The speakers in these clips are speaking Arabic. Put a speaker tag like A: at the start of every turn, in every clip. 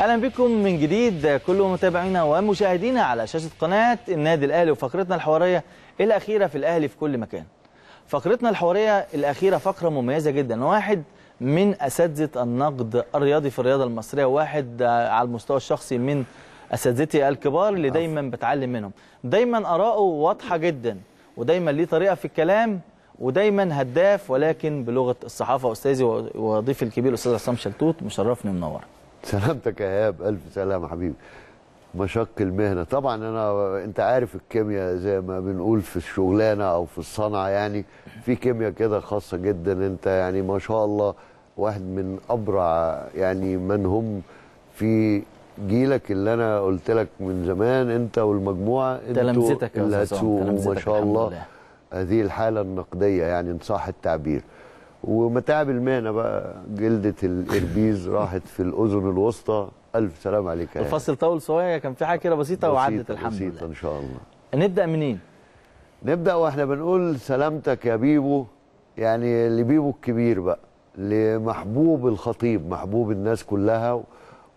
A: اهلا بكم من جديد كل متابعينا ومشاهدينا على شاشه قناه النادي الاهلي وفقرتنا الحواريه الاخيره في الاهلي في كل مكان. فقرتنا الحواريه الاخيره فقره مميزه جدا واحد من اساتذه النقد الرياضي في الرياضه المصريه واحد على المستوى الشخصي من اساتذتي الكبار اللي دايما بتعلم منهم. دايما اراءه واضحه جدا ودايما ليه طريقه في الكلام ودايما هداف ولكن بلغه الصحافه استاذي وضيفي الكبير استاذ عصام شلتوت مشرفني منور.
B: سلامتك يا ايهاب الف سلامه حبيبي مشق المهنه طبعا انا انت عارف الكيمياء زي ما بنقول في الشغلانه او في الصنعه يعني في كيمياء كده خاصه جدا انت يعني ما شاء الله واحد من ابرع يعني من هم في جيلك اللي انا قلت لك من زمان انت والمجموعه انتوا يا هتسوقوا ما شاء الله هذه الحاله النقديه يعني ان صح التعبير ومتاعب المهنه بقى جلده الاربيز راحت في الاذن الوسطى الف سلام عليك يعني.
A: الفصل طول شويه كان في حاجه كده بسيطه وعدت الحمد بسيطة لله
B: بسيطه ان شاء الله نبدا منين نبدا واحنا بنقول سلامتك يا بيبو يعني لبيبو الكبير بقى لمحبوب الخطيب محبوب الناس كلها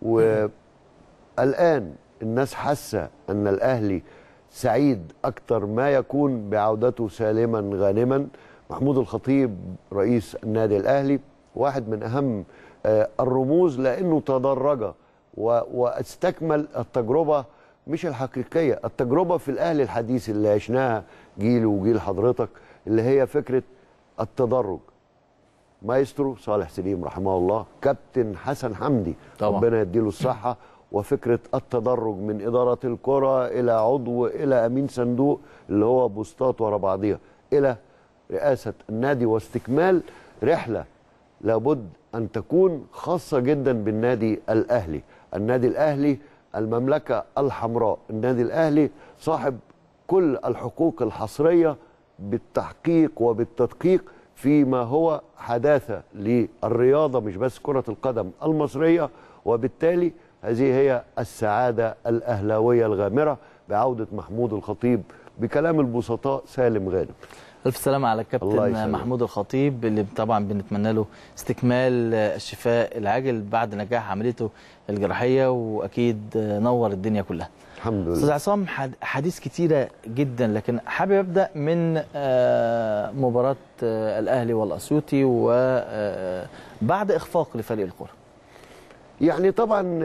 B: والان الناس حاسه ان الاهلي سعيد اكتر ما يكون بعودته سالما غانما محمود الخطيب رئيس النادي الأهلي واحد من أهم آه، الرموز لأنه تدرج واستكمل التجربة مش الحقيقية التجربة في الأهلي الحديث اللي عشناها جيل وجيل حضرتك اللي هي فكرة التدرج مايسترو صالح سليم رحمه الله كابتن حسن حمدي طبعا. ربنا يديله الصحة وفكرة التدرج من إدارة الكرة إلى عضو إلى أمين صندوق اللي هو بوستات ورا بعضيها إلى رئاسة النادي واستكمال رحلة لابد أن تكون خاصة جدا بالنادي الأهلي النادي الأهلي المملكة الحمراء النادي الأهلي صاحب كل الحقوق الحصرية بالتحقيق وبالتدقيق فيما هو حداثة للرياضة مش بس كرة القدم المصرية وبالتالي هذه هي السعادة الأهلاوية الغامرة بعودة محمود الخطيب بكلام البسطاء سالم غانم الف سلامه على الكابتن محمود الخطيب اللي طبعا بنتمنى له استكمال
A: الشفاء العاجل بعد نجاح عمليته الجراحيه واكيد نور الدنيا كلها الحمد لله استاذ عصام حديث كتيره جدا لكن حابب ابدا من آه، مباراه آه، الاهلي والاسيوطي وبعد آه، اخفاق
B: لفريق الكره يعني طبعا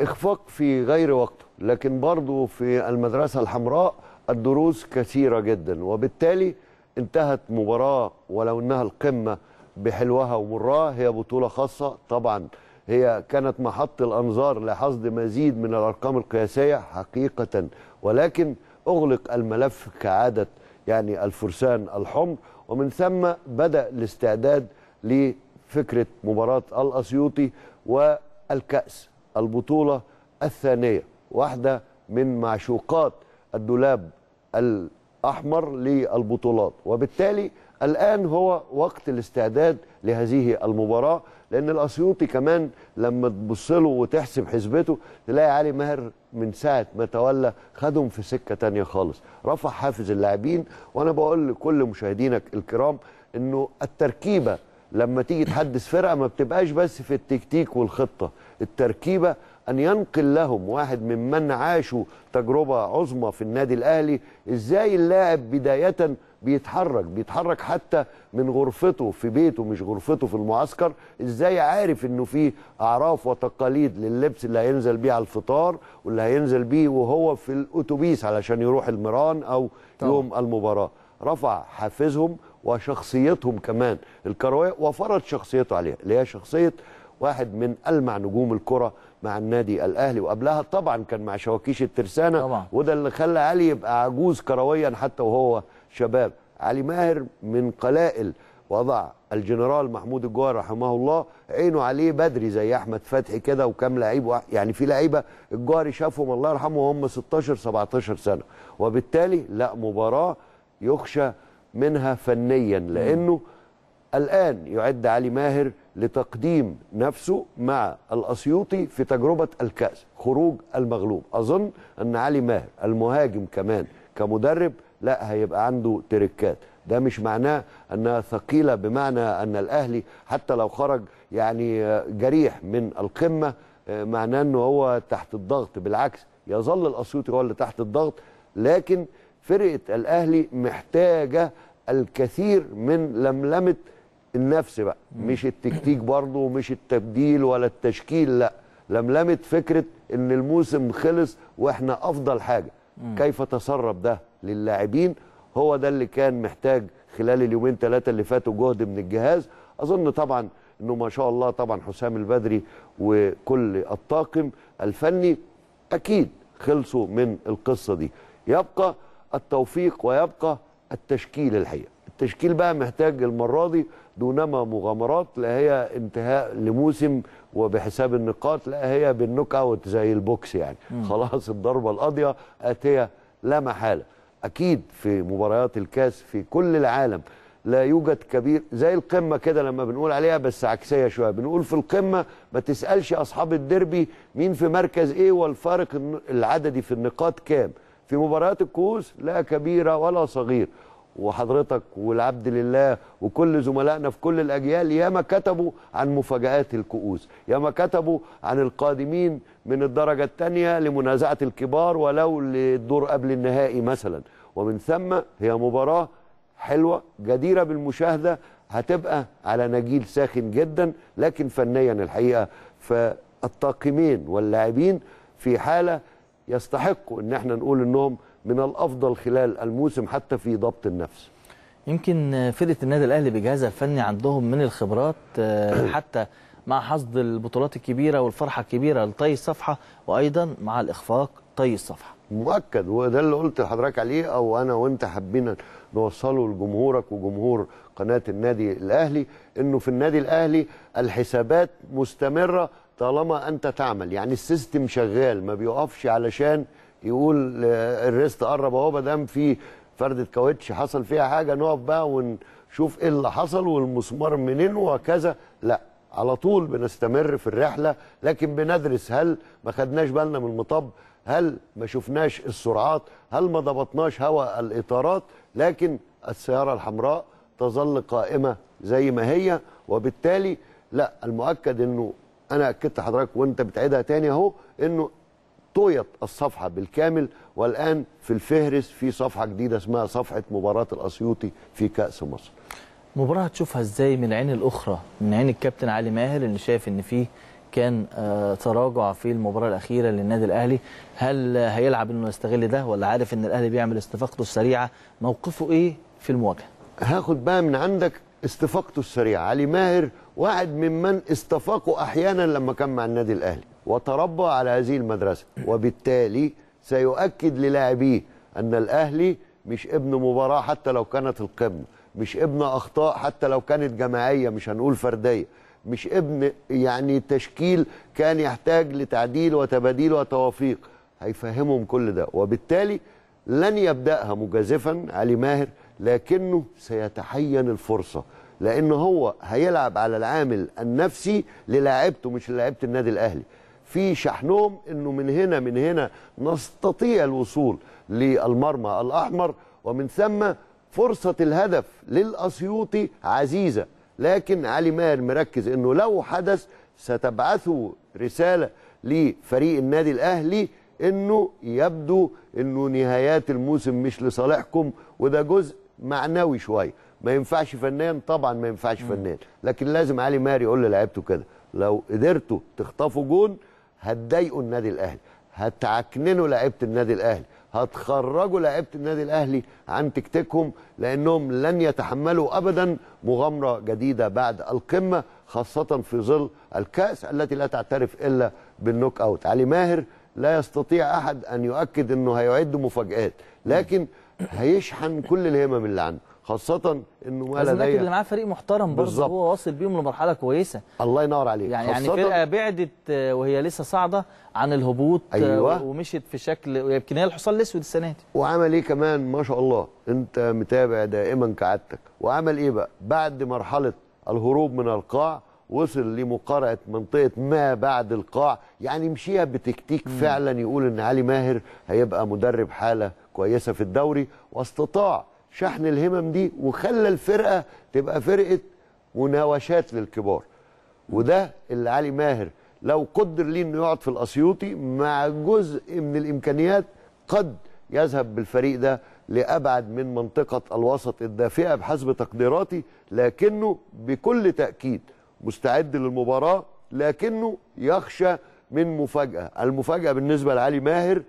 B: اخفاق في غير وقته لكن برضه في المدرسه الحمراء الدروس كثيره جدا وبالتالي انتهت مباراه ولو انها القمه بحلوها ومرها هي بطوله خاصه طبعا هي كانت محط الانظار لحصد مزيد من الارقام القياسيه حقيقه ولكن اغلق الملف كعاده يعني الفرسان الحمر ومن ثم بدا الاستعداد لفكره مباراه الاسيوطي والكاس البطوله الثانيه واحده من معشوقات الدولاب أحمر للبطولات وبالتالي الآن هو وقت الاستعداد لهذه المباراة لأن الأسيوطي كمان لما تبص له وتحسب حسبته تلاقي علي ماهر من ساعة ما تولى خدهم في سكة تانية خالص رفع حافز اللاعبين وأنا بقول لكل مشاهدينك الكرام أنه التركيبة لما تيجي تحدث فرقة ما بتبقاش بس في التكتيك والخطة التركيبة أن ينقل لهم واحد ممن عاشوا تجربة عظمى في النادي الأهلي إزاي اللاعب بداية بيتحرك بيتحرك حتى من غرفته في بيته مش غرفته في المعسكر ازاي عارف انه في اعراف وتقاليد لللبس اللي هينزل بيه على الفطار واللي هينزل بيه وهو في الاتوبيس علشان يروح المران او طبعا. يوم المباراه رفع حافزهم وشخصيتهم كمان الكرويه وفرض شخصيته عليها اللي هي شخصيه واحد من المع نجوم الكره مع النادي الاهلي وقبلها طبعا كان مع شواكيش الترسانه طبعا. وده اللي خلى علي يبقى عجوز كرويا حتى وهو شباب علي ماهر من قلائل وضع الجنرال محمود الجوهر رحمه الله عينه عليه بدري زي احمد فتحي كده وكام لعيب يعني في لعيبه الجوهري شافهم الله يرحمه وهم 16 17 سنه وبالتالي لا مباراه يخشى منها فنيا لانه الان يعد علي ماهر لتقديم نفسه مع الأسيوطي في تجربة الكأس خروج المغلوب أظن أن علي ماهر المهاجم كمان كمدرب لا هيبقى عنده تركات ده مش معناه أنها ثقيلة بمعنى أن الأهلي حتى لو خرج يعني جريح من القمة معناه أنه هو تحت الضغط بالعكس يظل الأسيوطي هو اللي تحت الضغط لكن فرقة الأهلي محتاجة الكثير من لملمه النفس بقى مش التكتيك برضه ومش التبديل ولا التشكيل لا لملمت فكره ان الموسم خلص واحنا افضل حاجه كيف تسرب ده للاعبين هو ده اللي كان محتاج خلال اليومين ثلاثه اللي فاتوا جهد من الجهاز اظن طبعا انه ما شاء الله طبعا حسام البدري وكل الطاقم الفني اكيد خلصوا من القصه دي يبقى التوفيق ويبقى التشكيل الحقيقه التشكيل بقى محتاج المره دي دونما مغامرات لا هي انتهاء لموسم وبحساب النقاط لا هي بالنوك اوت زي البوكس يعني مم. خلاص الضربه القاضيه اتيه لا محاله اكيد في مباريات الكاس في كل العالم لا يوجد كبير زي القمه كده لما بنقول عليها بس عكسيه شويه بنقول في القمه ما تسالش اصحاب الديربي مين في مركز ايه والفارق العددي في النقاط كام في مباريات الكؤوس لا كبيره ولا صغيره وحضرتك والعبد لله وكل زملائنا في كل الأجيال ياما كتبوا عن مفاجآت الكؤوس ياما كتبوا عن القادمين من الدرجة الثانية لمنازعة الكبار ولو للدور قبل النهائي مثلا ومن ثم هي مباراة حلوة جديرة بالمشاهدة هتبقى على نجيل ساخن جدا لكن فنيا الحقيقة فالطاقمين واللاعبين في حالة يستحقوا ان احنا نقول انهم من الافضل خلال الموسم حتى في ضبط النفس
A: يمكن فرقه النادي الاهلي بجهازها الفني عندهم من الخبرات آه، حتى مع حصد البطولات الكبيره والفرحه الكبيره لطي الصفحه وايضا مع الاخفاق طي
B: الصفحه مؤكد وده اللي قلت لحضرتك عليه او انا وانت حابين نوصله لجمهورك وجمهور قناه النادي الاهلي انه في النادي الاهلي الحسابات مستمره طالما انت تعمل يعني السيستم شغال ما بيقفش علشان يقول الريست قرب اهو ما دام في فرده كاوتش حصل فيها حاجه نقف بقى ونشوف ايه اللي حصل والمسمار منين وكذا لا على طول بنستمر في الرحله لكن بندرس هل ما خدناش بالنا من المطب هل ما شفناش السرعات هل ما ضبطناش هواء الاطارات لكن السياره الحمراء تظل قائمه زي ما هي وبالتالي لا المؤكد انه انا اكدت لحضرتك وانت بتعيدها تاني اهو انه طويت الصفحة بالكامل والآن في الفهرس في صفحة جديدة اسمها صفحة مباراة الأسيوطي في كأس مصر
A: مباراة هتشوفها ازاي من عين الأخرى من عين الكابتن علي ماهر اللي شايف ان فيه كان آه، تراجع في المباراة الأخيرة للنادي الأهلي هل هيلعب أنه يستغل ده ولا عارف أن الأهلي بيعمل استفاقته السريعة موقفه إيه في المواجهة
B: هاخد بقى من عندك استفاقته السريعة علي ماهر واحد ممن استفاقوا أحيانا لما كان مع النادي الأهلي وتربى على هذه المدرسة وبالتالي سيؤكد للاعبيه أن الأهلي مش ابن مباراة حتى لو كانت القمة مش ابن أخطاء حتى لو كانت جماعية مش هنقول فردية مش ابن يعني تشكيل كان يحتاج لتعديل وتباديل وتوافيق هيفهمهم كل ده وبالتالي لن يبدأها مجازفا علي ماهر لكنه سيتحين الفرصة لأن هو هيلعب على العامل النفسي للاعبته مش للاعيبه النادي الأهلي في شحنهم انه من هنا من هنا نستطيع الوصول للمرمى الاحمر ومن ثم فرصه الهدف للاسيوطي عزيزه لكن علي ماهر مركز انه لو حدث ستبعثه رساله لفريق النادي الاهلي انه يبدو انه نهايات الموسم مش لصالحكم وده جزء معنوي شويه ما ينفعش فنان طبعا ما ينفعش فنان لكن لازم علي ماهر يقول للاعيبته كده لو قدرتوا تخطفوا جون هتضايقوا النادي الاهلي هتعكننوا لعيبه النادي الاهلي هتخرجوا لعيبه النادي الاهلي عن تكتيكهم لانهم لن يتحملوا ابدا مغامره جديده بعد القمه خاصه في ظل الكاس التي لا تعترف الا بالنوك اوت علي ماهر لا يستطيع احد ان يؤكد انه هيعد مفاجات لكن هيشحن كل الهمم اللي عنده خاصه انه ما لديه لكن اللي معاه
A: فريق محترم برضه هو
B: واصل بيهم لمرحله كويسه الله ينور عليك يعني يعني فرقه
A: بعدت آه، وهي لسه صاعده عن الهبوط آه، أيوة. ومشيت في شكل يمكن هي الحصان الاسود السنه دي
B: وعمل ايه كمان ما شاء الله انت متابع دائما كعادتك وعمل ايه بقى بعد مرحله الهروب من القاع وصل لمقارعه منطقه ما بعد القاع يعني مشيها بتكتيك فعلا يقول ان علي ماهر هيبقى مدرب حاله كويسه في الدوري واستطاع شحن الهمم دي وخلى الفرقه تبقى فرقه مناوشات للكبار وده اللي علي ماهر لو قدر ليه انه يقعد في الاسيوطي مع جزء من الامكانيات قد يذهب بالفريق ده لابعد من منطقه الوسط الدافئه بحسب تقديراتي لكنه بكل تاكيد مستعد للمباراه لكنه يخشى من مفاجاه المفاجاه بالنسبه لعلي ماهر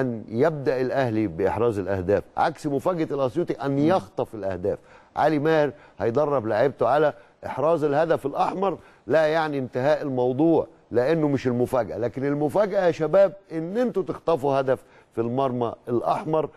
B: أن يبدأ الأهلي بإحراز الأهداف عكس مفاجأة الأسيوطي أن يخطف الأهداف علي ماهر هيدرب لعيبته على إحراز الهدف الأحمر لا يعني انتهاء الموضوع لأنه مش المفاجأة لكن المفاجأة يا شباب أن أنتوا تخطفوا هدف في المرمى الأحمر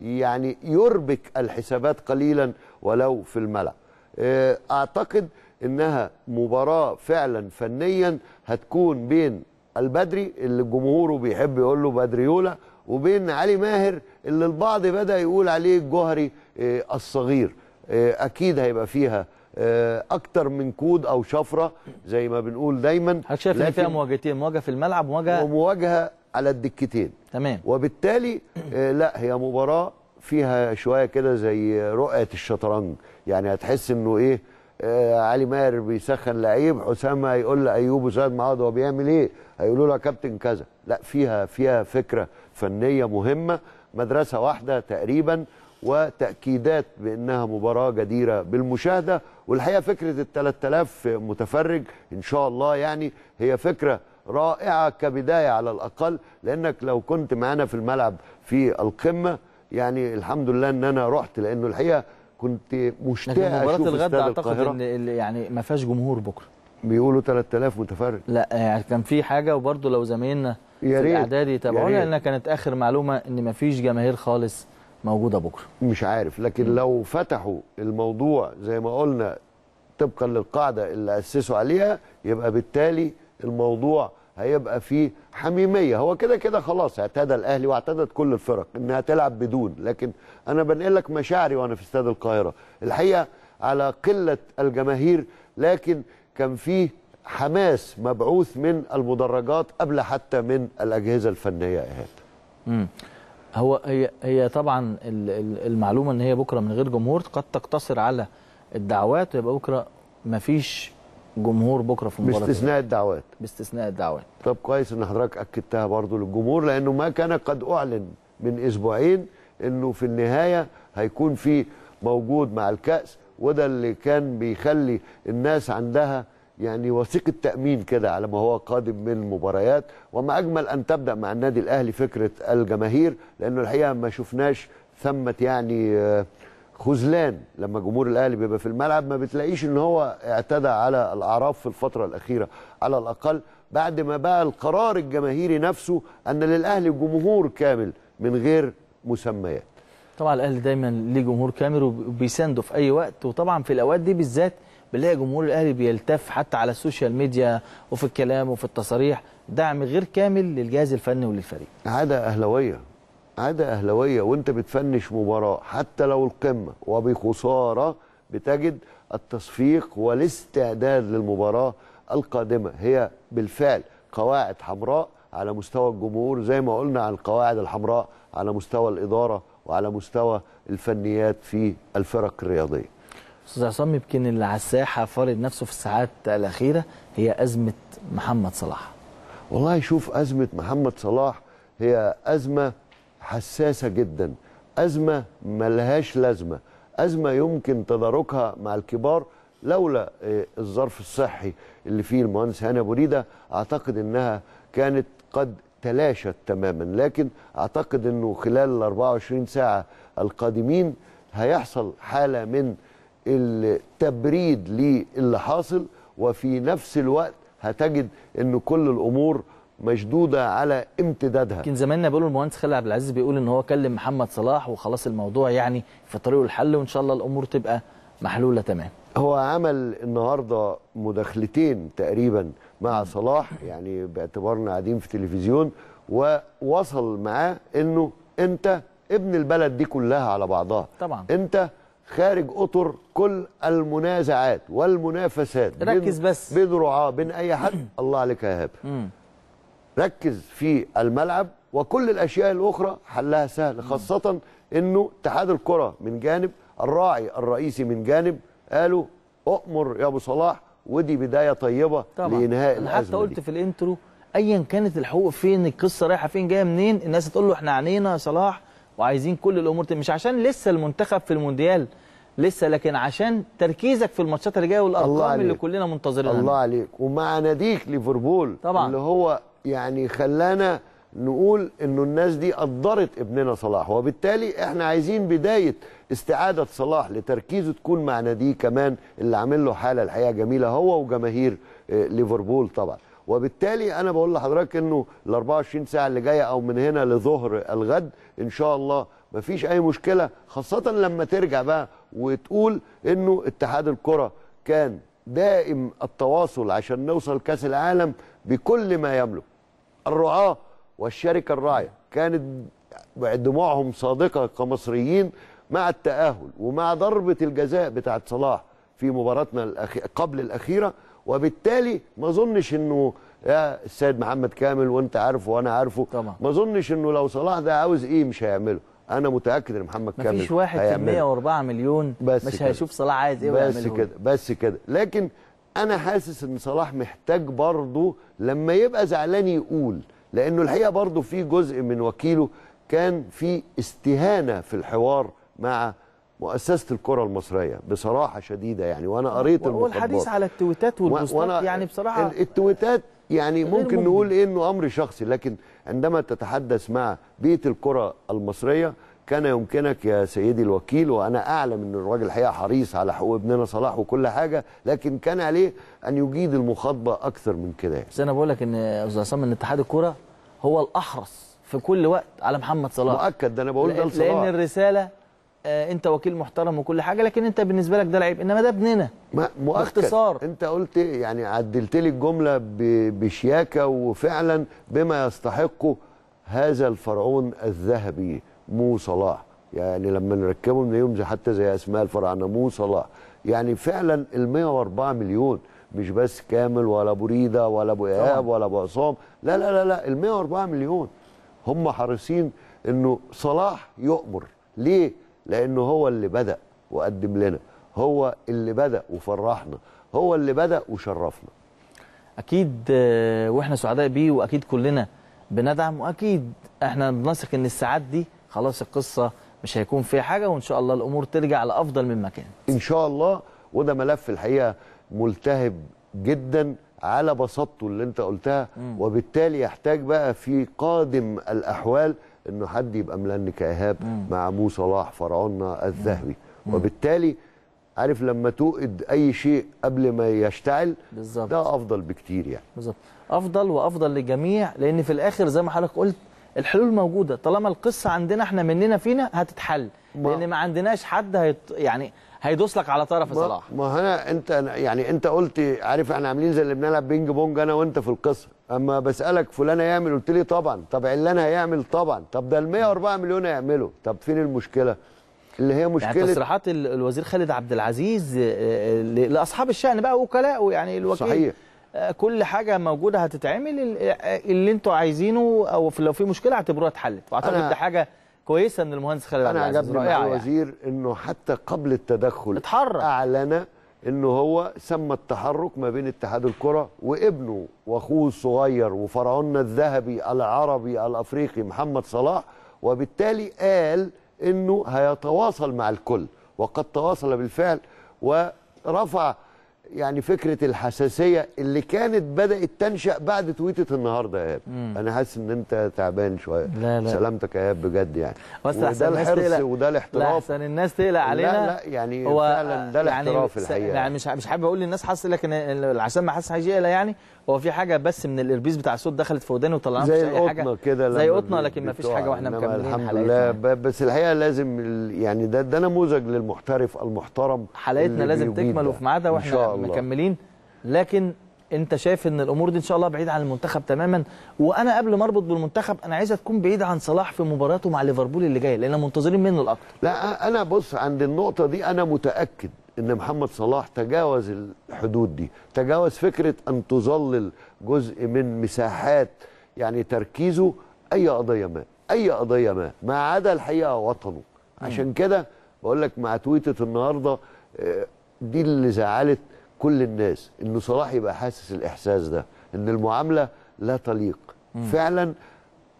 B: يعني يربك الحسابات قليلا ولو في الملعب آه، أعتقد أنها مباراة فعلا فنيا هتكون بين البدري اللي جمهوره بيحب يقول له بدريولا وبين علي ماهر اللي البعض بدا يقول عليه الجوهري آه، الصغير آه، اكيد هيبقى فيها آه، اكتر من كود او شفره زي ما بنقول دايما هتشوف شايف ان فيها
A: مواجهتين مواجهه في الملعب ومواجهه
B: ومواجهه على الدكتين تمام وبالتالي لا هي مباراه فيها شويه كده زي رؤيه الشطرنج يعني هتحس انه ايه آه علي ماهر بيسخن لعيب حسام هيقول لايوب وسيد معاذ هو بيعمل ايه هيقولوا له يا كابتن كذا لا فيها فيها فكره فنيه مهمه مدرسه واحده تقريبا وتاكيدات بانها مباراه جديره بالمشاهده والحقيقه فكره ال 3000 متفرج ان شاء الله يعني هي فكره رائعه كبدايه على الاقل لانك لو كنت معانا في الملعب في القمه يعني الحمد لله ان انا رحت لانه الحقيقه كنت مشتاق اشوف مباراه الغد اعتقد ان
A: يعني ما فيهاش جمهور بكره بيقولوا 3000 متفرج لا يعني كان في حاجه وبرده لو زمايلنا يا ريت الاعداد يتابعونا لان كانت اخر
B: معلومه ان ما فيش جماهير خالص موجوده بكره مش عارف لكن لو فتحوا الموضوع زي ما قلنا طبقا للقاعده اللي اسسوا عليها يبقى بالتالي الموضوع هيبقى فيه حميميه هو كده كده خلاص اعتدى الاهلي واعتدت كل الفرق انها تلعب بدون لكن انا بنقل لك مشاعري وانا في استاد القاهره الحقيقه على قله الجماهير لكن كان فيه حماس مبعوث من المدرجات قبل حتى من الأجهزة الفنية
A: امم هو هي هي طبعا المعلومه ان هي بكره من غير جمهور قد تقتصر على الدعوات يبقى بكره مفيش جمهور بكره في المباراه باستثناء
B: الدعوات باستثناء الدعوات طب كويس ان حضرتك اكدتها برضو للجمهور لانه ما كان قد اعلن من اسبوعين انه في النهايه هيكون في موجود مع الكاس وده اللي كان بيخلي الناس عندها يعني وثيقه تامين كده على ما هو قادم من المباريات وما اجمل ان تبدا مع النادي الاهلي فكره الجماهير لانه الحقيقه ما شفناش ثمه يعني آه، خذلان لما جمهور الاهلي بيبقى في الملعب ما بتلاقيش ان هو اعتدى على الاعراف في الفتره الاخيره على الاقل بعد ما بقى القرار الجماهيري نفسه ان للاهلي جمهور كامل من غير مسميات
A: طبعا الاهلي دايما ليه جمهور كامل وبيسنده في اي وقت وطبعا في الاوقات دي بالذات بنلاقي جمهور الاهلي بيلتف حتى على السوشيال ميديا وفي الكلام وفي التصاريح دعم غير كامل للجهاز الفني وللفريق
B: عاده اهلاويه عاده اهلاويه وانت بتفنش مباراه حتى لو القمه وبخساره بتجد التصفيق والاستعداد للمباراه القادمه هي بالفعل قواعد حمراء على مستوى الجمهور زي ما قلنا عن القواعد الحمراء على مستوى الاداره وعلى مستوى الفنيات في الفرق الرياضيه
A: استاذ عصام يمكن اللي على الساحه فارض نفسه في الساعات الاخيره هي ازمه محمد صلاح
B: والله شوف ازمه محمد صلاح هي ازمه حساسه جدا ازمه ملهاش لازمه ازمه يمكن تداركها مع الكبار لولا آه، الظرف الصحي اللي فيه المهندس هاني ابو ريده اعتقد انها كانت قد تلاشت تماما لكن اعتقد انه خلال ال 24 ساعه القادمين هيحصل حاله من التبريد للي حاصل وفي نفس الوقت هتجد ان كل الامور مشدوده على امتدادها كان
A: زماننا بيقولوا المهندس خالد عبد العزيز بيقول ان هو كلم محمد صلاح وخلاص الموضوع يعني في طريقه الحل وان شاء الله الامور تبقى محلوله تمام
B: هو عمل النهارده مداخلتين تقريبا مع صلاح يعني باعتبارنا قاعدين في تلفزيون ووصل معاه انه انت ابن البلد دي كلها على بعضها طبعا انت خارج اطر كل المنازعات والمنافسات ركز بس بين رعاه بين اي حد الله عليك يا هاب ركز في الملعب وكل الاشياء الاخرى حلها سهل خاصه انه اتحاد الكره من جانب الراعي الرئيسي من جانب قالوا اؤمر يا ابو صلاح ودي بدايه طيبه طبعا. لانهاء الازمه حتى قلت
A: دي. في الانترو ايا كانت الحقوق فين القصه رايحه فين جايه منين الناس هتقول له احنا عنينا يا صلاح وعايزين كل الامور مش عشان لسه المنتخب في المونديال لسه لكن عشان تركيزك في الماتشات اللي جايه والارقام اللي كلنا منتظرينها الله
B: عليك ومع ناديك ليفربول طبعا اللي هو يعني خلانا نقول انه الناس دي قدرت ابننا صلاح وبالتالي احنا عايزين بدايه استعاده صلاح لتركيزه تكون مع ناديه كمان اللي عامل له حاله الحقيقه جميله هو وجماهير آه، ليفربول طبعا وبالتالي انا بقول لحضرتك انه ال 24 ساعه اللي جايه او من هنا لظهر الغد ان شاء الله مفيش اي مشكله خاصه لما ترجع بقى وتقول انه اتحاد الكره كان دائم التواصل عشان نوصل كاس العالم بكل ما يملك الرعاه والشركه الراعيه كانت دموعهم صادقه كمصريين مع التاهل ومع ضربه الجزاء بتاعه صلاح في مباراتنا الأخي... قبل الاخيره وبالتالي ما اظنش انه يا السيد محمد كامل وانت عارفه وانا عارفه طبعا. ما اظنش انه لو صلاح ده عاوز ايه مش هيعمله انا متاكد ان محمد كامل مفيش واحد في 104 مليون بس مش كده. هيشوف صلاح عايز ايه بس كده بس كده لكن انا حاسس ان صلاح محتاج برضه لما يبقى زعلان يقول لانه الحقيقه برضه في جزء من وكيله كان في استهانه في الحوار مع مؤسسه الكره المصريه بصراحه شديده يعني وانا قريت والحديث على
A: التويتات والبوستات يعني بصراحه
B: التويتات يعني ممكن نقول ايه انه امر شخصي لكن عندما تتحدث مع بيئه الكره المصريه كان يمكنك يا سيدي الوكيل وانا اعلم ان الراجل الحقيقه حريص على حقوق ابننا صلاح وكل حاجه لكن كان عليه ان يجيد المخاطبه اكثر من كده يعني.
A: بس انا بقول لك ان استاذ عصام ان اتحاد الكره هو الاحرص في كل وقت على محمد
B: صلاح مؤكد ده انا بقول ده لصلاح لان
A: الرساله آه، انت وكيل محترم وكل حاجه لكن انت بالنسبه لك ده لعيب انما ده ابننا
B: باختصار انت قلت إيه؟ يعني عدلت لي الجمله بشياكه وفعلا بما يستحقه هذا الفرعون الذهبي مو صلاح يعني لما نركبه من يوم زي حتى زي اسماء الفراعنه مو صلاح يعني فعلا ال 104 مليون مش بس كامل ولا ابو ريده ولا ابو ايهاب ولا ابو عصام لا لا لا لا ال 104 مليون هم حريصين انه صلاح يؤمر ليه؟ لأنه هو اللي بدأ وقدم لنا هو اللي بدأ وفرحنا هو اللي بدأ وشرفنا أكيد
A: آه، وإحنا سعداء بيه وأكيد كلنا بندعم وأكيد إحنا بنثق إن الساعات دي خلاص القصة مش هيكون فيها حاجة وإن شاء الله الأمور ترجع لأفضل مما كانت إن
B: شاء الله وده ملف الحقيقة ملتهب جدا على بساطته اللي انت قلتها وبالتالي يحتاج بقى في قادم الأحوال انه حد يبقى ملن كاهاب مع ابو صلاح فرعوننا الذهبي وبالتالي عارف لما توقد اي شيء قبل ما يشتعل بالزبط. ده افضل بكتير يعني
A: بالظبط افضل وافضل للجميع لان في الاخر زي ما حضرتك قلت الحلول موجوده طالما القصه عندنا احنا مننا فينا هتتحل ما. لان ما عندناش حد هيت يعني هيدوس لك على طرف ما صلاح
B: ما هنا انت يعني انت قلت عارف احنا عاملين زي اللي بنلعب بينج بونج انا وانت في القصه اما بسالك فلان هيعمل قلت لي طبعا طب علان هيعمل طبعا طب ده ال 104 مليون هيعملوا طب فين المشكله اللي هي يعني مشكله يعني تصريحات
A: الوزير خالد عبد العزيز آه، آه، لاصحاب الشان بقى وكلاؤه يعني الوكيل صحيح آه، كل حاجه موجوده هتتعمل اللي انتوا عايزينه او لو في مشكله اعتبروها اتحلت واعتقد ده حاجه كويسه ان المهندس خالد عبد العزيز انا عجبني يعني.
B: الوزير يعني. انه حتى قبل التدخل اتحرك اعلن ان هو سمى التحرك ما بين اتحاد الكره وابنه واخوه الصغير وفرعوننا الذهبي العربي الافريقي محمد صلاح وبالتالي قال انه هيتواصل مع الكل وقد تواصل بالفعل ورفع يعني فكره الحساسيه اللي كانت بدات تنشا بعد تويته النهارده يا ايهاب انا حاسس ان انت تعبان شويه لا لا سلامتك يا هاب بجد يعني وده الحرص وده الاحتراف
A: احسن الناس تقلق علينا لا لا يعني هو فعلا ده يعني الاحتراف يعني الحقيقه يعني مش مش حابب اقول للناس حاسس لكن عشان ما حاسس يقلق يعني هو في حاجه بس من الاربيز بتاع الصوت دخلت في وداني وطلعنا زي قطنه كده زي قطنه لكن ما فيش حاجه واحنا مكملين الحمد لله
B: بس الحقيقه لازم يعني ده ده نموذج للمحترف المحترم حلقتنا لازم تكمل وفي ميعادها واحنا مكملين
A: لكن انت شايف ان الامور دي ان شاء الله بعيده عن المنتخب تماما وانا قبل ما اربط بالمنتخب انا عايزها تكون بعيده عن صلاح في مباراته
B: مع ليفربول اللي جايه لان منتظرين منه الاكتر لا انا بص عند النقطه دي انا متاكد ان محمد صلاح تجاوز الحدود دي تجاوز فكره ان تظلل جزء من مساحات يعني تركيزه اي قضيه ما اي قضيه ما ما عدا الحقيقه وطنه عشان كده بقول لك مع تويته النهارده آه، دي اللي زعلت كل الناس انه صلاح يبقى حاسس الاحساس ده ان المعامله لا تليق فعلا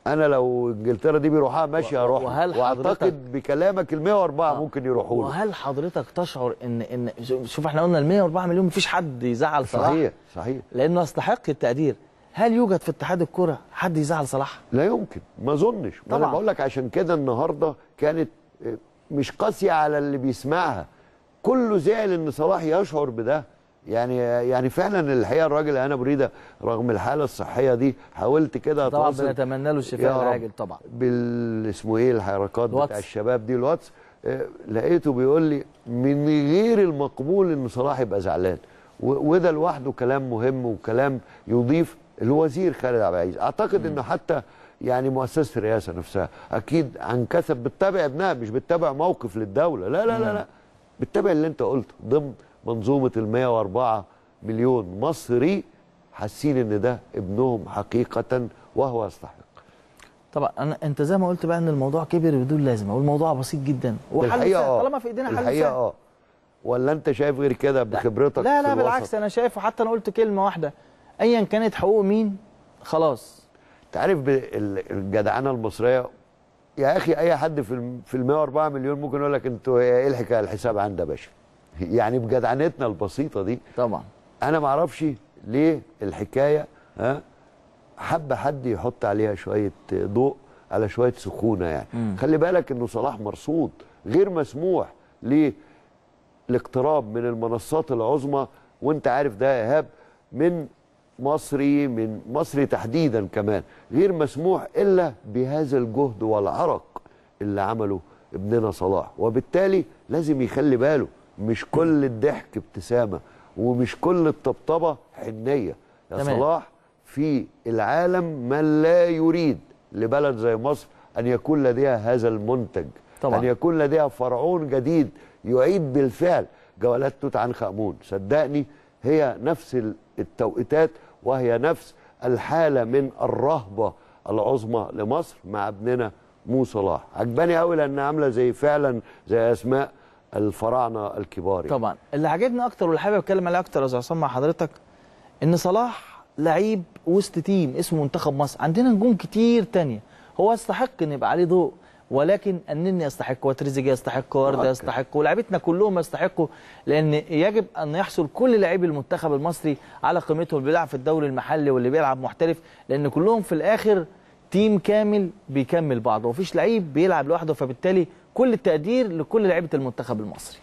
B: انا لو انجلترا دي بيروحها ماشي هروح وهل واعتقد بكلامك ال 104 آه. ممكن يروحوا له وهل حضرتك تشعر
A: ان ان شوف احنا قلنا ال 104 مليون مفيش حد يزعل صلاح صحيح صحيح لانه يستحق التقدير هل يوجد في اتحاد الكره حد يزعل صلاح؟
B: لا يمكن ما اظنش طبعا انا بقول لك عشان كده النهارده كانت آه، مش قاسيه على اللي بيسمعها كله زعل ان صلاح يشعر بده يعني يعني فعلا الحقيقه الراجل انا بريده رغم الحاله الصحيه دي حاولت كده طبعا بنتمنى له الشفاء العاجل طبعا بال اسمه ايه الحركات الواتس. بتاع الشباب دي الواتس آه، لقيته بيقول لي من غير المقبول ان صلاح يبقى زعلان وده لوحده كلام مهم وكلام يضيف الوزير خالد عبد العزيز اعتقد انه حتى يعني مؤسسه الرئاسه نفسها اكيد عنكسب بتتابع ابنها مش بتتابع موقف للدوله لا لا لا لا بتتابع اللي انت قلته ضمن منظومه ال 104 مليون مصري حاسين ان ده ابنهم حقيقه وهو يستحق
A: طبعا انا انت زي ما قلت بقى ان الموضوع كبر بدون لازمه والموضوع بسيط جدا وحل آه. طالما في ايدينا حل الحقيقه اه
B: ولا انت شايف غير كده بخبرتك لا لا بالعكس
A: انا شايف حتى انا قلت كلمه واحده ايا كانت
B: حقوق مين خلاص تعرف الجدعانه المصريه يا اخي اي حد في ال 104 مليون ممكن يقول لك انتوا ايه الحكايه الحساب عندي يا باشا يعني بجدعنتنا البسيطه دي طبعا انا ما اعرفش ليه الحكايه ها حب حد يحط عليها شويه ضوء على شويه سخونه يعني مم. خلي بالك انه صلاح مرصود غير مسموح للاقتراب من المنصات العظمى وانت عارف ده ايهاب من مصري من مصري تحديدا كمان غير مسموح الا بهذا الجهد والعرق اللي عمله ابننا صلاح وبالتالي لازم يخلي باله مش كل الضحك ابتسامه ومش كل الطبطبه حنيه يا تمام. صلاح في العالم من لا يريد لبلد زي مصر ان يكون لديها هذا المنتج طبعا. ان يكون لديها فرعون جديد يعيد بالفعل جولات توت عنخ امون صدقني هي نفس التوقيتات وهي نفس الحاله من الرهبه العظمى لمصر مع ابننا مو صلاح عجباني قوي لانها عامله زي فعلا زي اسماء الفراعنه الكبار يعني. طبعا اللي عجبني اكتر واللي حابب اتكلم عليه اكتر يا استاذ عصام مع حضرتك ان صلاح لعيب
A: وسط تيم اسمه منتخب مصر عندنا نجوم كتير تانية هو يستحق ان يبقى عليه ضوء ولكن انني يستحق وتريزيجيه يستحق وارد يستحق ولاعيبتنا كلهم يستحقوا لان يجب ان يحصل كل لاعبي المنتخب المصري على قيمتهم اللي بيلعب في الدوري المحلي واللي بيلعب محترف لان كلهم في الاخر تيم كامل بيكمل بعضه ومفيش لعيب
B: بيلعب لوحده فبالتالي كل التقدير لكل لعيبه المنتخب المصري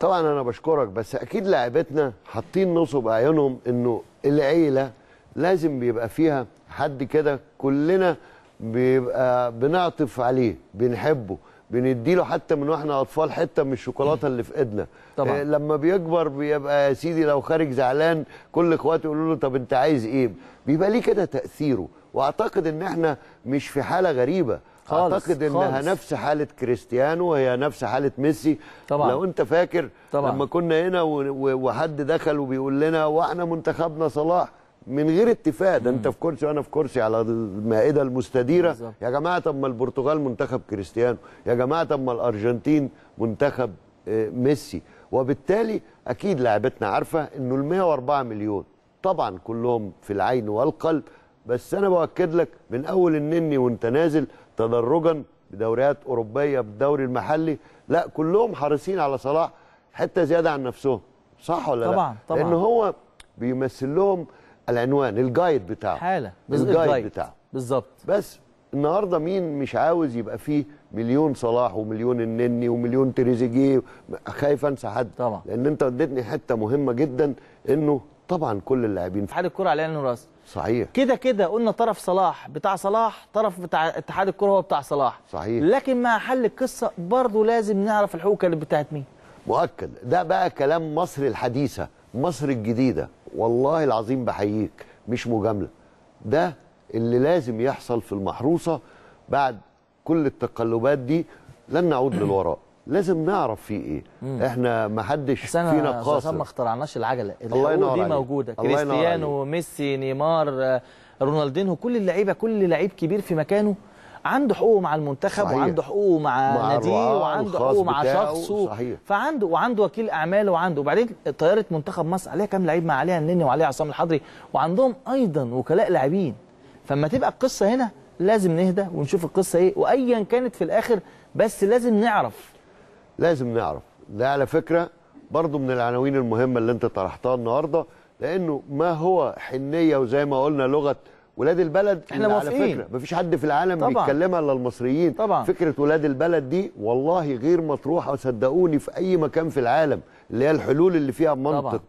B: طبعا انا بشكرك بس اكيد لعيبتنا حاطين نصب اعينهم انه العيله لازم بيبقى فيها حد كده كلنا بيبقى بنعطف عليه بنحبه بنديله حتى من واحنا اطفال حته من الشوكولاته اللي في ايدنا طبعا. آه، لما بيكبر بيبقى يا سيدي لو خارج زعلان كل اخواته يقولوا له طب انت عايز ايه بيبقى ليه كده تاثيره واعتقد ان احنا مش في حاله غريبه خالص اعتقد انها خالص. نفس حاله كريستيانو وهي نفس حاله ميسي طبعا لو انت فاكر طبعا لما كنا هنا وحد دخل وبيقول لنا واحنا منتخبنا صلاح من غير اتفاق ده انت في كرسي وانا في كرسي على المائده المستديره بالزبط. يا جماعه طب ما البرتغال منتخب كريستيانو يا جماعه طب ما الارجنتين منتخب آه، ميسي وبالتالي اكيد لعبتنا عارفه انه ال 104 مليون طبعا كلهم في العين والقلب بس انا باكد لك من اول النني وانت نازل تدرجا بدوريات اوروبيه بالدوري المحلي لا كلهم حريصين على صلاح حته زياده عن نفسهم صح ولا طبعا لا طبعا لان هو بيمثل لهم العنوان الجايد بتاعه حاله الجايد بتاعه بالظبط بس النهارده مين مش عاوز يبقى فيه مليون صلاح ومليون النني ومليون تريزيجيه خايف انسى حد طبعا لان انت وديتني حته مهمه جدا انه طبعا كل اللاعبين في اتحاد
A: الكره على انه راس صحيح كده كده قلنا طرف صلاح بتاع صلاح طرف بتاع اتحاد الكره هو بتاع صلاح صحيح
B: لكن مع حل القصه برضه لازم نعرف الحقوق كانت بتاعت مين مؤكد ده بقى كلام مصر الحديثه مصر الجديده والله العظيم بحييك مش مجامله ده اللي لازم يحصل في المحروسه بعد كل التقلبات دي لن نعود للوراء لازم نعرف في ايه مم. احنا ما حدش فينا قاصر ما اخترعناش
A: العجله الله ينور دي عليك. موجوده كريستيانو ميسي نيمار آه، رونالدينهو كل اللعيبه كل لعيب كبير في مكانه عنده حقوقه مع المنتخب صحيح. وعنده حقوقه مع, مع ناديه وعنده حقوقه مع شخصه صحيح. فعنده وعنده وكيل اعمال وعنده وبعدين طياره منتخب مصر عليها كام لعيب مع عليها النني وعليها عصام الحضري وعندهم ايضا وكلاء لاعبين فما تبقى القصه هنا لازم نهدى ونشوف القصه ايه وايا كانت
B: في الاخر بس لازم نعرف لازم نعرف ده على فكره برضو من العناوين المهمه اللي انت طرحتها النهارده لانه ما هو حنيه وزي ما قلنا لغه ولاد البلد احنا على فكره مفيش حد في العالم طبعا. بيتكلمها الا المصريين طبعا. فكره ولاد البلد دي والله غير مطروحه وصدقوني في اي مكان في العالم اللي هي الحلول اللي فيها منطق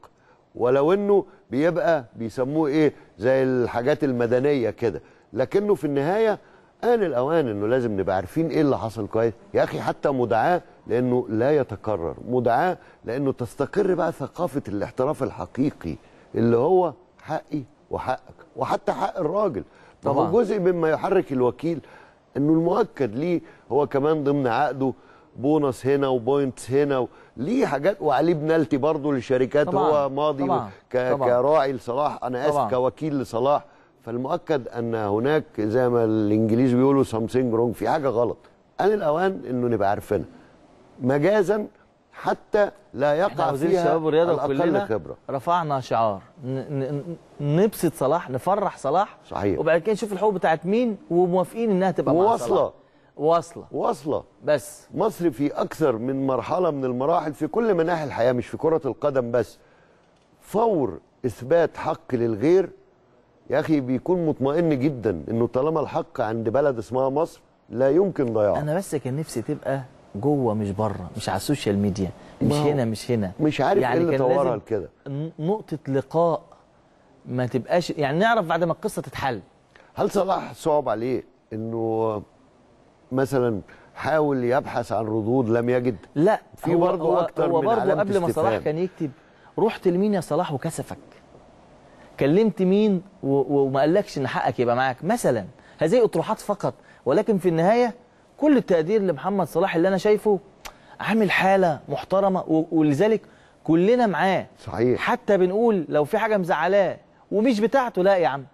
B: ولو انه بيبقى بيسموه ايه زي الحاجات المدنيه كده لكنه في النهايه آن الأوان إنه لازم نبقى عارفين إيه اللي حصل كويس يا أخي حتى مدعاه لانه لا يتكرر مدعاه لانه تستقر بقى ثقافه الاحتراف الحقيقي اللي هو حقي وحقك وحتى حق الراجل طبعا جزء مما يحرك الوكيل انه المؤكد ليه هو كمان ضمن عقده بونص هنا وبوينتس هنا و... ليه حاجات وعليه بنالتي برضه للشركات طبعا. هو ماضي طبعا. ك... طبعا. كراعي لصلاح انا اسف كوكيل لصلاح فالمؤكد ان هناك زي ما الانجليز بيقولوا سامثينج رونج في حاجه غلط انا الاوان انه نبقى عارفينها مجازا حتى لا يقع فيها الشباب والرياضه وكلنا خبره
A: رفعنا شعار نبسط صلاح نفرح
B: صلاح صحيح
A: وبعد كده نشوف الحقوق بتاعت مين وموافقين انها
B: تبقى مع صلاح واصله واصله بس مصر في اكثر من مرحله من المراحل في كل مناحي الحياه مش في كره القدم بس فور اثبات حق للغير يا اخي بيكون مطمئن جدا انه طالما الحق عند بلد اسمها مصر لا يمكن ضياعه انا
A: بس كان نفسي تبقى جوه مش بره مش على السوشيال ميديا مش هنا مش هنا مش عارف إيه يعني ايه اللي طورها لكده نقطه لقاء ما تبقاش يعني نعرف بعد ما
B: القصه تتحل هل صلاح صعب عليه انه مثلا حاول يبحث عن ردود لم يجد لا في برضه اكتر هو من برضه قبل ما صلاح كان
A: يكتب رحت لمين يا صلاح وكسفك
B: كلمت مين وما
A: قالكش ان حقك يبقى معاك مثلا هذه اطروحات فقط ولكن في النهايه كل التقدير لمحمد صلاح اللي انا شايفه عامل حاله محترمه ولذلك كلنا معاه صحيح حتى بنقول لو في حاجه مزعلاه ومش بتاعته لا يا عم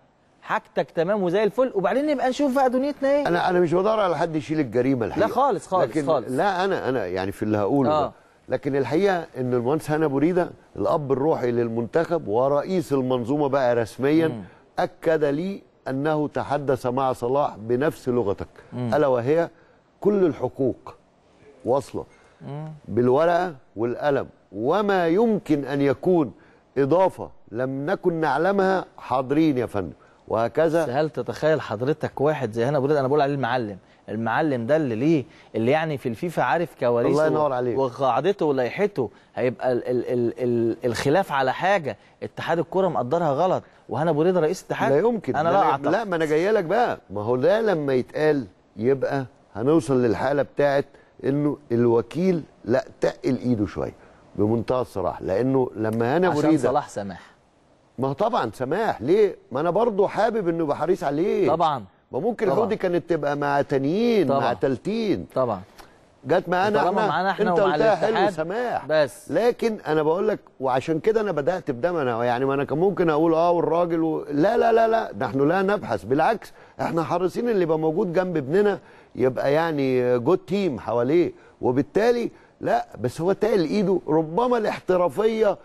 A: حاجتك تمام وزي الفل وبعدين نبقى نشوف بقى دنيتنا ايه انا
B: انا مش بدور على حد يشيل الجريمه الحقيقه لا خالص خالص لكن خالص لا انا انا يعني في اللي هقوله آه. لكن الحقيقه ان المهندس هاني ابو ريده الاب الروحي للمنتخب ورئيس المنظومه بقى رسميا م. اكد لي انه تحدث مع صلاح بنفس لغتك الا وهي كل الحقوق واصله بالورقه والقلم وما يمكن ان يكون اضافه لم نكن نعلمها حاضرين يا فندم وهكذا هل تتخيل حضرتك واحد زي هنا بريد انا بقول عليه المعلم المعلم ده اللي
A: ليه اللي يعني في الفيفا عارف كواليسه الله ينور عليك وقاعدته ولايحته هيبقى الـ الـ الـ الـ الخلاف على حاجه اتحاد الكوره مقدرها غلط وهنا ابو رئيس اتحاد لا يمكن
B: انا لا, لا, لا ما انا جاي لك بقى ما هو ده لما يتقال يبقى هنوصل للحاله بتاعت انه الوكيل لا تقل ايده شويه بمنتهى الصراحه لانه لما انا عشان صلاح سماح ما طبعا سماح ليه ما انا برضه حابب انه يبقى حريص عليه طبعا ما ممكن الحوض كانت تبقى مع تانيين مع تالتين طبعا جت معانا احنا معانا احنا انت قلتها حلو سماح بس لكن انا بقول لك وعشان كده انا بدات بده انا يعني ما انا كان ممكن اقول اه والراجل و... لا لا لا لا نحن لا نبحث بالعكس احنا حريصين اللي يبقى موجود جنب ابننا يبقى يعني جود تيم حواليه وبالتالي لا بس هو تقل ايده ربما الاحترافيه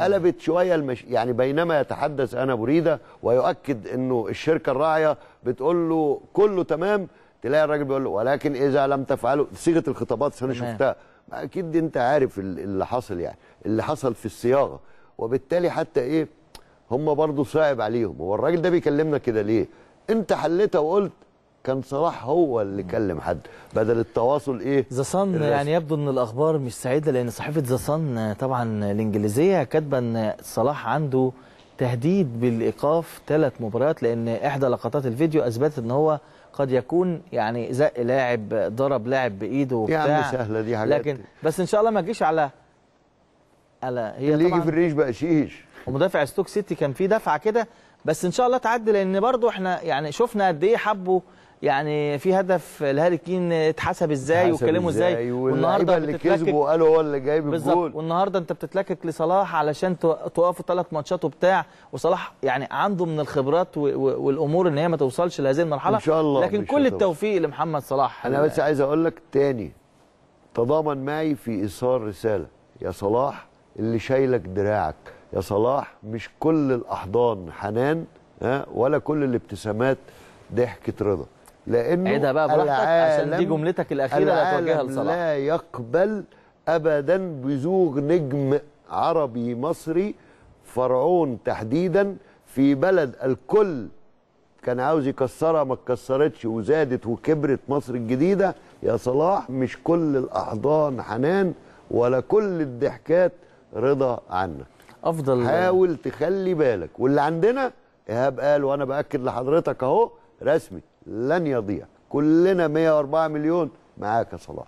B: قلبت شويه المش... يعني بينما يتحدث انا بريده ويؤكد انه الشركه الراعيه بتقول له كله تمام تلاقي الراجل بيقول له ولكن اذا لم تفعلوا صيغه الخطابات انا شفتها اكيد انت عارف اللي حصل يعني اللي حصل في الصياغه وبالتالي حتى ايه هم برضه صعب عليهم هو الراجل ده بيكلمنا كده ليه انت حليتها وقلت كان صلاح هو اللي كلم حد بدل التواصل ايه ذا صن يعني
A: يبدو ان الاخبار مش سعيده لان صحيفه ذا صن طبعا الانجليزيه كاتبه ان صلاح عنده تهديد بالايقاف ثلاث مباريات لان احدى لقطات الفيديو اثبتت ان هو قد يكون يعني زق لاعب ضرب لاعب بايده وبتاع يعني سهله دي حاجات لكن بس ان شاء الله ما تجيش على على هي اللي يجي في الريش بقى شيش ومدافع ستوك سيتي كان في دفعه كده بس ان شاء الله تعدي لان برضو احنا يعني شفنا قد ايه حبوا يعني في هدف لهاري كين اتحسب ازاي وكلمه ازاي والنهارده اللي كسبوا وقالوا
B: هو اللي جايب الجول
A: والنهارده انت بتتلكك لصلاح علشان توقفوا ثلاث ماتشات وبتاع وصلاح يعني عنده من الخبرات والامور ان هي ما توصلش لهذه المرحله ان شاء الله لكن كل التوفيق لمحمد صلاح انا بس عايز
B: اقول لك تاني تضامن معي في ايصال رساله يا صلاح اللي شايلك دراعك يا صلاح مش كل الاحضان حنان ها ولا كل الابتسامات ضحكه رضا لانه عيدها بقى براحتك عشان دي جملتك الاخيره اللي هتوجهها لصلاح لا يقبل ابدا بزوغ نجم عربي مصري فرعون تحديدا في بلد الكل كان عاوز يكسرها ما اتكسرتش وزادت وكبرت مصر الجديده يا صلاح مش كل الاحضان حنان ولا كل الضحكات رضا عنك افضل حاول تخلي بالك واللي عندنا ايهاب قال وانا باكد لحضرتك اهو رسمي لن يضيع كلنا 104 مليون معاك يا صلاح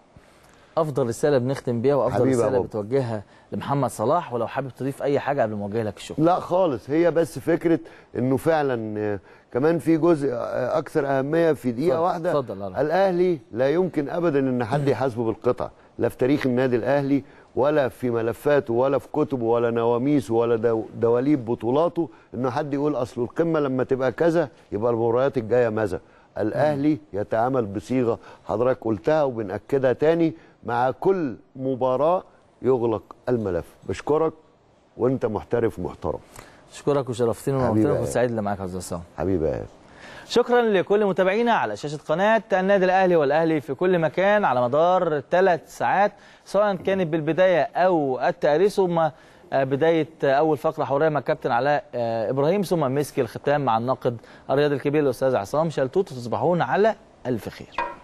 A: افضل رساله بنختم بيها وافضل رساله بتوجهها لمحمد صلاح ولو
B: حابب تضيف اي حاجه قبل ما اوجه لك الشكر لا خالص هي بس فكره انه فعلا آه، كمان في جزء آه، اكثر اهميه في دقيقه فضل واحده فضل الاهلي لا يمكن ابدا ان حد يحاسبه بالقطع لا في تاريخ النادي الاهلي ولا في ملفاته ولا في كتبه ولا نواميسه ولا دواليب بطولاته انه حد يقول اصل القمه لما تبقى كذا يبقى المباريات الجايه ماذا الاهلي يتعامل بصيغه حضرتك قلتها وبناكدها تاني مع كل مباراه يغلق الملف بشكرك وانت محترف محترم
A: اشكرك وشرفتنا ومنورتنا وسعيد اللي معاك يا استاذ سام حبيبي شكرا لكل متابعينا على شاشه قناه النادي الاهلي والاهلي في كل مكان على مدار ثلاث ساعات سواء كانت بالبدايه او التاريخ آه، بدايه اول فقره حواريه مع الكابتن علاء آه، ابراهيم ثم مسك الختام مع الناقد الرياضي الكبير الاستاذ عصام شلتوت تصبحون على الف خير